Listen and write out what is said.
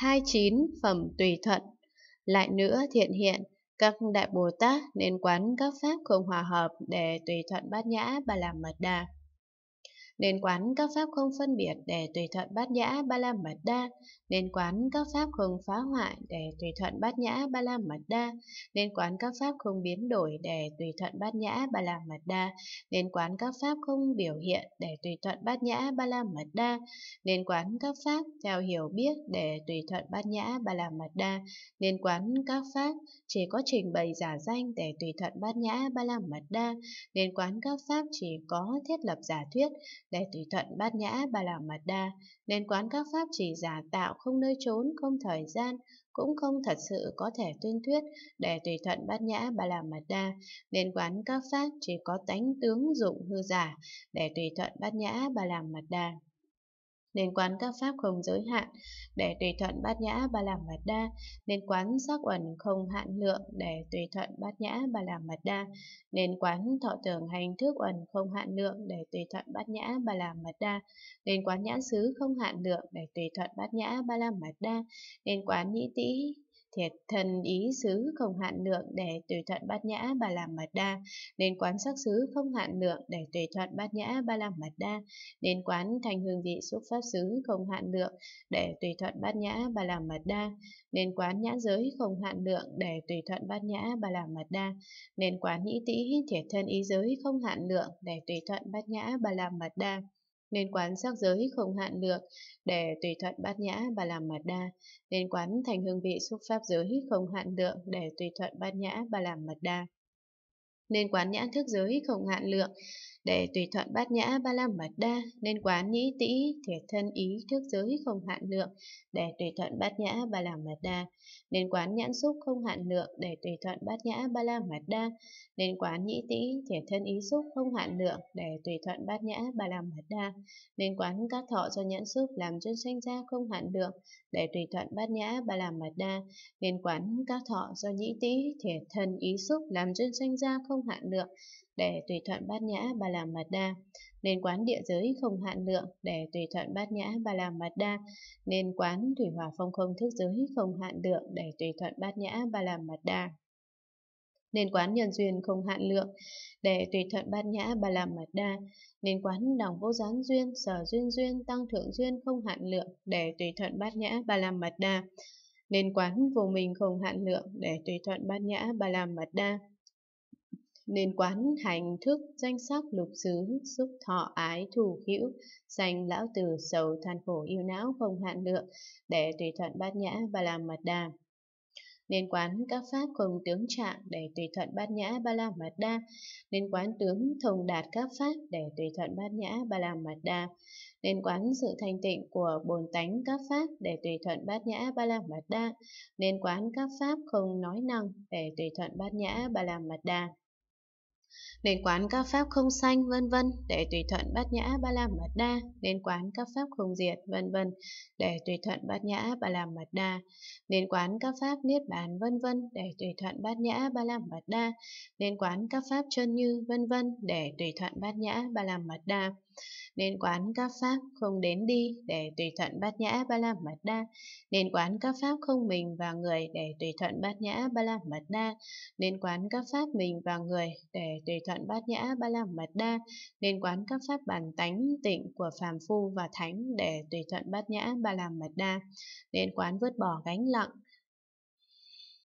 29 phẩm tùy thuận. Lại nữa thiện hiện, các đại Bồ Tát nên quán các pháp không hòa hợp để tùy thuận bát nhã bà làm mật đà nên quán các pháp không phân biệt để tùy thuận bát nhã ba la mật đa, nên quán các pháp không phá hoại để tùy thuận bát nhã ba la mật đa, nên quán các pháp không biến đổi để tùy thuận bát nhã ba la mật đa, nên quán các pháp không biểu hiện để tùy thuận bát nhã ba la mật đa, nên quán các pháp theo hiểu biết để tùy thuận bát nhã ba la mật đa, nên quán các pháp chỉ có trình bày giả danh để tùy thuận bát nhã ba la mật đa, nên quán các pháp chỉ có thiết lập giả thuyết để tùy thuận bát nhã bà la mật đa, nên quán các pháp chỉ giả tạo không nơi trốn, không thời gian, cũng không thật sự có thể tuyên thuyết. Để tùy thuận bát nhã bà la mật đa, nên quán các pháp chỉ có tánh tướng dụng hư giả. Để tùy thuận bát nhã bà la mật đa nên quán các pháp không giới hạn, để tùy thuận bát nhã ba la mật đa, nên quán sắc uẩn không hạn lượng, để tùy thuận bát nhã ba la mật đa, nên quán thọ tưởng hành thức uẩn không hạn lượng, để tùy thuận bát nhã ba la mật đa, nên quán nhãn xứ không hạn lượng, để tùy thuận bát nhã ba la mật đa, nên quán nhĩ tĩ thiệt thân ý xứ không hạn lượng để tùy thuận bát nhã ba la mật đa, nên quán sắc xứ không hạn lượng để tùy thuận bát nhã ba la mật đa, nên quán thành hương vị xúc pháp xứ không hạn lượng để tùy thuận bát nhã ba la mật đa, nên quán nhã giới không hạn lượng để tùy thuận bát nhã ba la mật đa, nên quán nhĩ tĩ thiệt thân ý giới không hạn lượng để tùy thuận bát nhã ba la mật đa nên quán sắc giới không hạn lượng, để tùy thuận bát nhã và làm mật đa, nên quán thành hương vị xúc pháp giới không hạn lượng, để tùy thuận bát nhã và làm mật đa. Nên quán nhãn thức giới không hạn lượng, để tùy thuận bát nhã ba la mật đa, nên quán nhĩ tĩ, thiệt thân ý, thức giới không hạn lượng, để tùy thuận bát nhã ba la mật đa, nên quán nhãn xúc không hạn lượng, để tùy thuận bát nhã ba la mật đa, nên quán nhĩ tĩ, thiệt thân ý xúc không hạn lượng, để tùy thuận bát nhã ba la mật đa, nên quán các thọ do nhãn xúc làm chân sanh ra không hạn lượng, để tùy thuận bát nhã ba la mật đa, nên quán các thọ do nhĩ tĩ, thiệt thân ý xúc làm chân sanh ra không hạn lượng, để tùy thuận bát nhã ba la mật đa nên quán địa giới không hạn lượng để tùy thuận bát nhã ba la mật đa nên quán thủy hòa phong không thức giới không hạn lượng để tùy thuận bát nhã ba la mật đa nên quán nhân duyên không hạn lượng để tùy thuận bát nhã ba la mật đa nên quán đồng vô gián duyên sở duyên duyên tăng thượng duyên không hạn lượng để tùy thuận bát nhã ba la mật đa nên quán vô mình không hạn lượng để tùy thuận bát nhã ba la mật đa nên quán hành thức danh sắc lục xứ xúc thọ ái thủ hữu sanh lão tử sầu than khổ yêu não không hạn lượng để tùy thuận bát nhã ba la mật đa nên quán các pháp không tướng trạng để tùy thuận bát nhã ba la mật đa nên quán tướng thông đạt các pháp để tùy thuận bát nhã ba la mật đa nên quán sự thanh tịnh của bồn tánh các pháp để tùy thuận bát nhã ba la mật đa nên quán các pháp không nói năng để tùy thuận bát nhã ba la mật đa đến quán các pháp không sanh vân vân để tùy thuận bát nhã ba la mật đa đến quán các pháp không diệt vân vân để tùy thuận bát nhã ba la mật đa đến quán các pháp niết bàn vân vân để tùy thuận bát nhã ba la mật đa đến quán các pháp chân như vân vân để tùy thuận bát nhã ba la mật đa nên quán các pháp không đến đi để tùy thuận bát nhã ba la mật đa. Nên quán các pháp không mình và người để tùy thuận bát nhã ba la mật đa. Nên quán các pháp mình và người để tùy thuận bát nhã ba la mật đa. Nên quán các pháp bản tánh tịnh của phàm phu và thánh để tùy thuận bát nhã ba la mật đa. Nên quán vứt bỏ gánh nặng